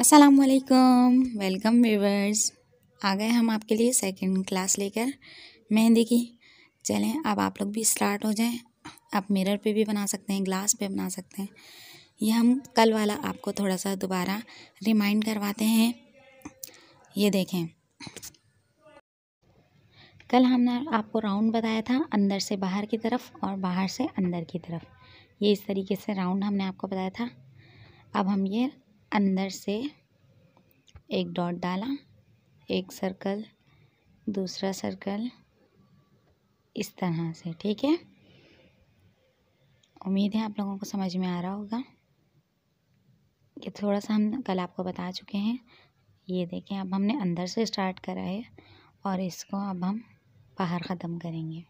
असलकम welcome viewers आ गए हम आपके लिए सेकंड क्लास लेकर मेहंदी की चलें अब आप लोग भी स्टार्ट हो जाएं आप मिरर पे भी बना सकते हैं ग्लास पे बना सकते हैं ये हम कल वाला आपको थोड़ा सा दोबारा रिमाइंड करवाते हैं ये देखें कल हमने आपको राउंड बताया था अंदर से बाहर की तरफ और बाहर से अंदर की तरफ ये इस तरीके से राउंड हमने आपको बताया था अब हम ये अंदर से एक डॉट डाला एक सर्कल दूसरा सर्कल इस तरह से ठीक है उम्मीद है आप लोगों को समझ में आ रहा होगा कि थोड़ा सा हम कल आपको बता चुके हैं ये देखें अब हमने अंदर से स्टार्ट करा है और इसको अब हम बाहर ख़त्म करेंगे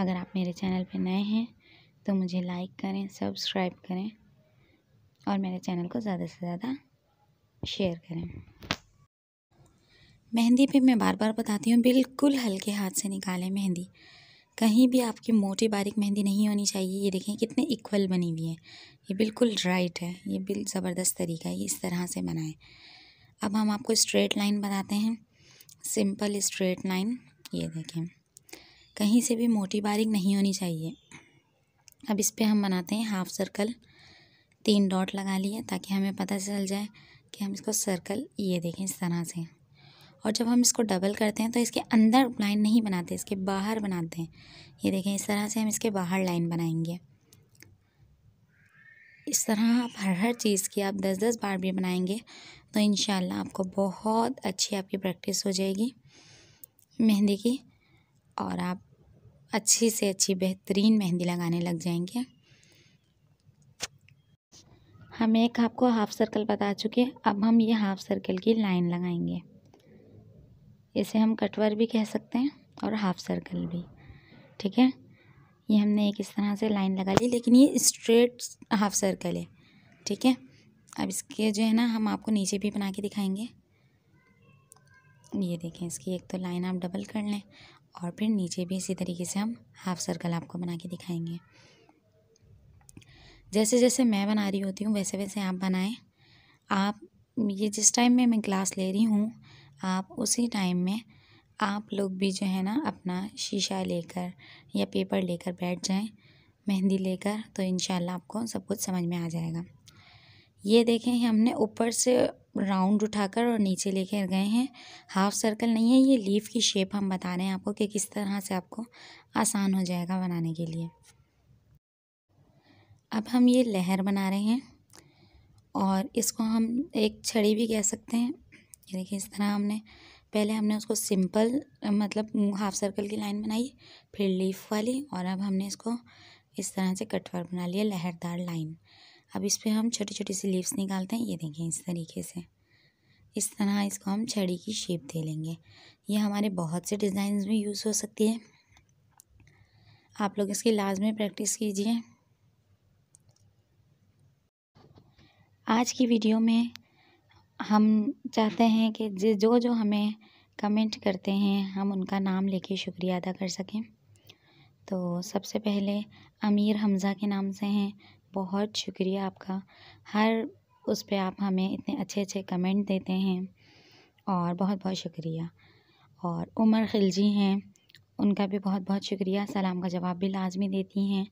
अगर आप मेरे चैनल पे नए हैं तो मुझे लाइक करें सब्सक्राइब करें और मेरे चैनल को ज़्यादा से ज़्यादा शेयर करें मेहंदी पे मैं बार बार बताती हूँ बिल्कुल हल्के हाथ से निकालें मेहंदी कहीं भी आपकी मोटी बारीक मेहंदी नहीं होनी चाहिए ये देखें कितने इक्वल बनी हुई है ये बिल्कुल राइट है ये बिल ज़बरदस्त तरीका है ये इस तरह से बनाएं अब हम आपको स्ट्रेट लाइन बनाते हैं सिंपल स्ट्रेट लाइन ये देखें कहीं से भी मोटी बारीक नहीं होनी चाहिए अब इस पर हम बनाते हैं हाफ सर्कल तीन डॉट लगा लिए ताकि हमें पता चल जाए कि हम इसको सर्कल ये देखें इस तरह से और जब हम इसको डबल करते हैं तो इसके अंदर लाइन नहीं बनाते इसके बाहर बनाते हैं ये देखें इस तरह से हम इसके बाहर लाइन बनाएंगे इस तरह आप हर हर चीज़ की आप दस दस बार भी बनाएंगे तो इन आपको बहुत अच्छी आपकी प्रैक्टिस हो जाएगी मेहंदी की और आप अच्छी से अच्छी बेहतरीन मेहंदी लगाने लग जाएंगे हम एक आपको हाफ सर्कल बता चुके हैं अब हम ये हाफ सर्कल की लाइन लगाएंगे इसे हम कटवर भी कह सकते हैं और हाफ सर्कल भी ठीक है ये हमने एक इस तरह से लाइन लगा ली लेकिन ये स्ट्रेट हाफ सर्कल है ठीक है अब इसके जो है ना हम आपको नीचे भी बना के दिखाएंगे ये देखें इसकी एक तो लाइन आप डबल कर लें और फिर नीचे भी इसी तरीके से हम हाफ सर्कल आपको बना के दिखाएंगे जैसे जैसे मैं बना रही होती हूँ वैसे वैसे आप बनाएं आप ये जिस टाइम में मैं क्लास ले रही हूँ आप उसी टाइम में आप लोग भी जो है ना अपना शीशा लेकर या पेपर लेकर बैठ जाएं मेहंदी लेकर तो इन आपको सब कुछ समझ में आ जाएगा ये देखें हमने ऊपर से राउंड उठाकर और नीचे लेके गए हैं हाफ सर्कल नहीं है ये लीफ की शेप हम बता रहे हैं आपको कि किस तरह से आपको आसान हो जाएगा बनाने के लिए अब हम ये लहर बना रहे हैं और इसको हम एक छड़ी भी कह सकते हैं ये देखिए इस तरह हमने पहले हमने उसको सिंपल मतलब हाफ सर्कल की लाइन बनाई फिर लीफ वाली और अब हमने इसको इस तरह से कटवर बना लिया लहरदार लाइन अब इस पर हम छोटी छोटी सी लीव्स निकालते हैं ये देखें इस तरीके से इस तरह इसको हम छड़ी की शेप दे लेंगे ये हमारे बहुत से डिज़ाइन में यूज़ हो सकती है आप लोग इसकी लाजमी प्रैक्टिस कीजिए आज की वीडियो में हम चाहते हैं कि जो जो हमें कमेंट करते हैं हम उनका नाम लेके शुक्रिया अदा कर सकें तो सबसे पहले अमीर हमज़ा के नाम से हैं बहुत शुक्रिया आपका हर उस पर आप हमें इतने अच्छे अच्छे कमेंट देते हैं और बहुत बहुत शुक्रिया और उमर खिलजी हैं उनका भी बहुत बहुत शुक्रिया सलाम का जवाब भी लाजमी देती हैं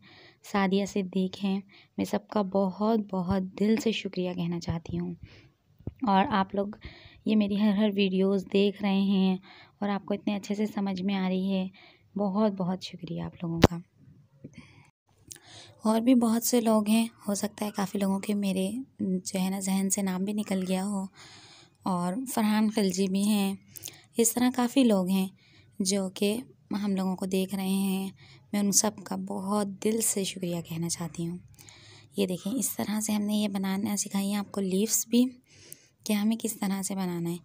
सादिया सिद्दीक हैं मैं सबका बहुत बहुत दिल से शुक्रिया कहना चाहती हूँ और आप लोग ये मेरी हर हर वीडियोस देख रहे हैं और आपको इतने अच्छे से समझ में आ रही है बहुत बहुत शुक्रिया आप लोगों का और भी बहुत से लोग हैं हो सकता है काफ़ी लोगों के मेरे जो है ना जहन से नाम भी निकल गया हो और फरहान खिलजी भी हैं इस तरह काफ़ी लोग हैं जो कि हम लोगों को देख रहे हैं मैं उन सब का बहुत दिल से शुक्रिया कहना चाहती हूँ ये देखें इस तरह से हमने ये बनाना सिखाई है आपको लीव्स भी कि हमें किस तरह से बनाना है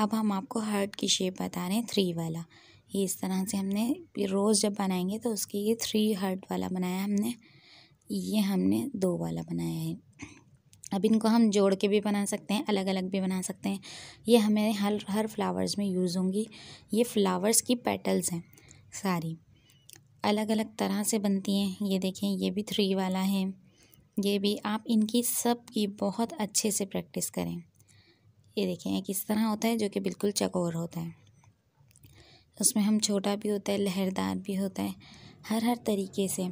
अब हम आपको हार्ट की शेप बता रहे हैं थ्री वाला ये इस तरह से हमने रोज़ जब बनाएंगे तो उसकी ये थ्री हार्ट वाला बनाया हमने ये हमने दो वाला बनाया है अब इनको हम जोड़ के भी बना सकते हैं अलग अलग भी बना सकते हैं ये हमें हर हर फ्लावर्स में यूज़ होंगी ये फ्लावर्स की पेटल्स हैं सारी अलग अलग तरह से बनती हैं ये देखें ये भी थ्री वाला है ये भी आप इनकी सब की बहुत अच्छे से प्रैक्टिस करें ये देखें किस तरह होता है जो कि बिल्कुल चकोर होता है उसमें हम छोटा भी होता है लहरदार भी होता है हर हर तरीके से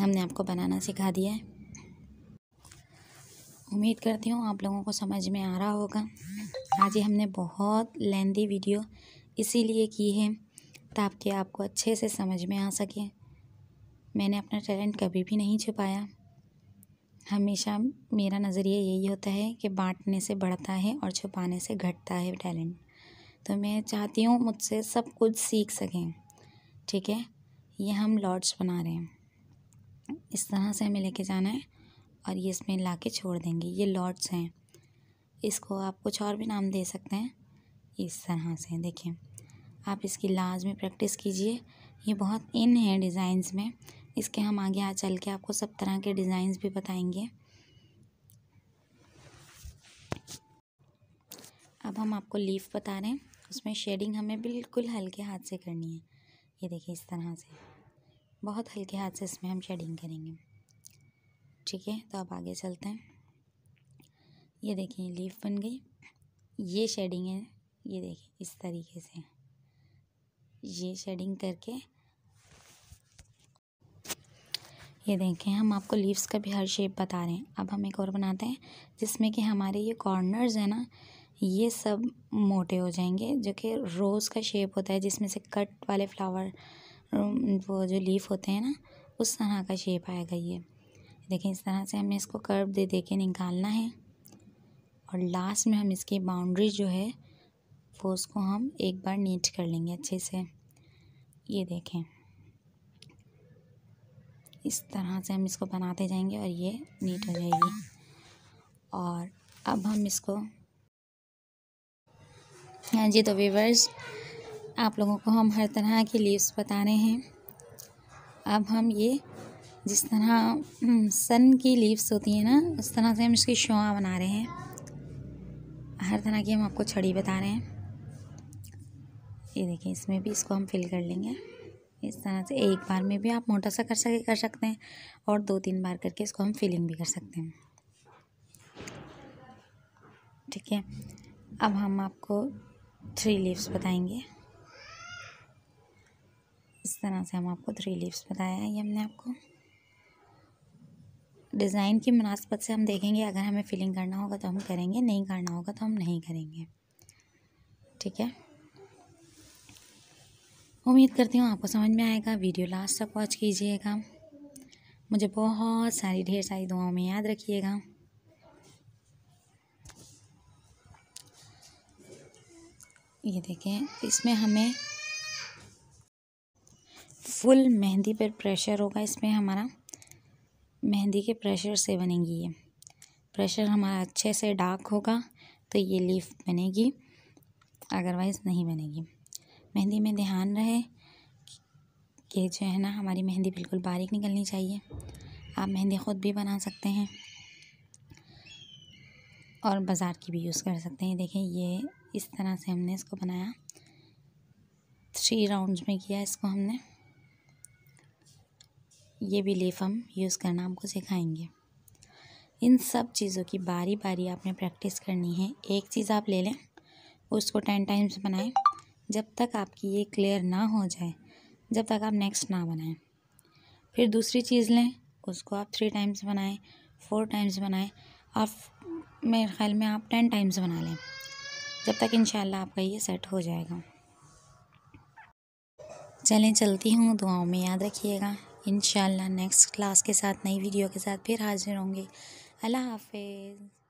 हमने आपको बनाना सिखा दिया है उम्मीद करती हूँ आप लोगों को समझ में आ रहा होगा आज ही हमने बहुत लेंदी वीडियो इसीलिए की है ताकि आपको अच्छे से समझ में आ सके मैंने अपना टैलेंट कभी भी नहीं छुपाया हमेशा मेरा नज़रिया यही होता है कि बांटने से बढ़ता है और छुपाने से घटता है टैलेंट तो मैं चाहती हूँ मुझसे सब कुछ सीख सकें ठीक है ये हम लॉर्ड्स बना रहे हैं इस तरह से हमें लेके जाना है और ये इसमें ला के छोड़ देंगे ये लॉट्स हैं इसको आप कुछ और भी नाम दे सकते हैं इस तरह से देखिए आप इसकी लाजमी प्रैक्टिस कीजिए ये बहुत इन है डिज़ाइंस में इसके हम आगे आ चल के आपको सब तरह के डिज़ाइंस भी बताएंगे अब हम आपको लीफ बता रहे हैं उसमें शेडिंग हमें बिल्कुल हल्के हाथ से करनी है ये देखिए इस तरह से बहुत हल्के हाथ से इसमें हम शेडिंग करेंगे ठीक है तो आप आगे चलते हैं ये देखिए लीफ बन गई ये शेडिंग है ये देखिए इस तरीके से ये शेडिंग करके ये देखें हम आपको लीव्स का भी हर शेप बता रहे हैं अब हम एक और बनाते हैं जिसमें कि हमारे ये कॉर्नर्स हैं ना ये सब मोटे हो जाएंगे जो कि रोज़ का शेप होता है जिसमें से कट वाले फ्लावर वो जो लीफ होते हैं ना उस तरह का शेप आएगा ये देखें इस तरह से हमें इसको कर्व दे दे के निकालना है और लास्ट में हम इसकी बाउंड्री जो है वो उसको हम एक बार नीट कर लेंगे अच्छे से ये देखें इस तरह से हम इसको बनाते जाएंगे और ये नीट हो जाएगी और अब हम इसको हाँ जी तो वीवर्स आप लोगों को हम हर तरह की लीव्स बता रहे हैं अब हम ये जिस तरह सन हम्म, की लीव्स होती है ना उस तरह से हम इसकी शोआ बना रहे हैं हर तरह की हम आपको छड़ी बता रहे हैं ये देखिए इसमें भी इसको हम फिल कर लेंगे इस तरह से एक बार में भी आप मोटा सा कर सके कर सकते हैं और दो तीन बार करके इसको हम फिलिंग भी कर सकते हैं ठीक है अब हम आपको थ्री लीव्स बताएंगे तरह से हम आपको थ्री लीव्स बताया है ये हमने आपको डिज़ाइन की मुनासबत से हम देखेंगे अगर हमें फिलिंग करना होगा तो हम करेंगे नहीं करना होगा तो हम नहीं करेंगे ठीक है उम्मीद करती हूँ आपको समझ में आएगा वीडियो लास्ट तक वॉच कीजिएगा मुझे बहुत सारी ढेर सारी दुआओं में याद रखिएगा ये देखें इसमें हमें फुल मेहंदी पर प्रेशर होगा इसमें हमारा मेहंदी के प्रेशर से बनेगी ये प्रेशर हमारा अच्छे से डार्क होगा तो ये लीफ बनेगी अदरवाइज़ नहीं बनेगी मेहंदी में ध्यान रहे कि जो है ना हमारी मेहंदी बिल्कुल बारीक निकलनी चाहिए आप मेहंदी ख़ुद भी बना सकते हैं और बाज़ार की भी यूज़ कर सकते हैं देखें ये इस तरह से हमने इसको बनाया थ्री राउंड्स में किया इसको हमने ये बिलीफ हम यूज़ करना आपको सिखाएंगे इन सब चीज़ों की बारी बारी आपने प्रैक्टिस करनी है एक चीज़ आप ले लें उसको टेन टाइम्स बनाएं जब तक आपकी ये क्लियर ना हो जाए जब तक आप नेक्स्ट ना बनाएं फिर दूसरी चीज़ लें उसको आप थ्री टाइम्स बनाएं फोर टाइम्स बनाएं आप मेरे ख्याल में आप टेन टाइम्स बना लें जब तक इन आपका ये सेट हो जाएगा चलें चलती हूँ दुआओं में याद रखिएगा इन नेक्स्ट क्लास के साथ नई वीडियो के साथ फिर हाज़िर होंगे अल्लाह हाफिज़